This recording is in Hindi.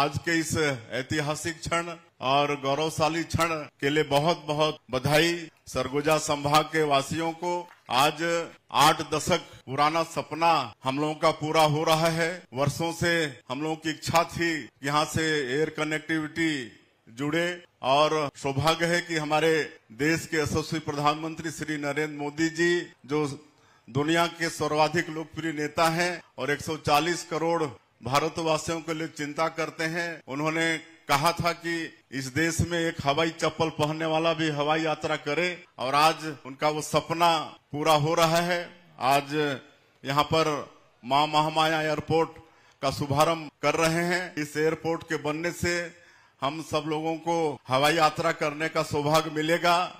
आज के इस ऐतिहासिक क्षण और गौरवशाली क्षण के लिए बहुत बहुत बधाई सरगुजा संभाग के वासियों को आज आठ दशक पुराना सपना हम लोगों का पूरा हो रहा है वर्षों से हम लोगों की इच्छा थी यहाँ से एयर कनेक्टिविटी जुड़े और सौभाग्य है कि हमारे देश के यशस्वी प्रधानमंत्री श्री नरेंद्र मोदी जी जो दुनिया के सर्वाधिक लोकप्रिय नेता हैं और 140 करोड़ भारतवासियों के लिए चिंता करते हैं उन्होंने कहा था कि इस देश में एक हवाई चप्पल पहनने वाला भी हवाई यात्रा करे और आज उनका वो सपना पूरा हो रहा है आज यहाँ पर माँ महामाया एयरपोर्ट का शुभारंभ कर रहे हैं इस एयरपोर्ट के बनने से हम सब लोगों को हवाई यात्रा करने का सौभाग्य मिलेगा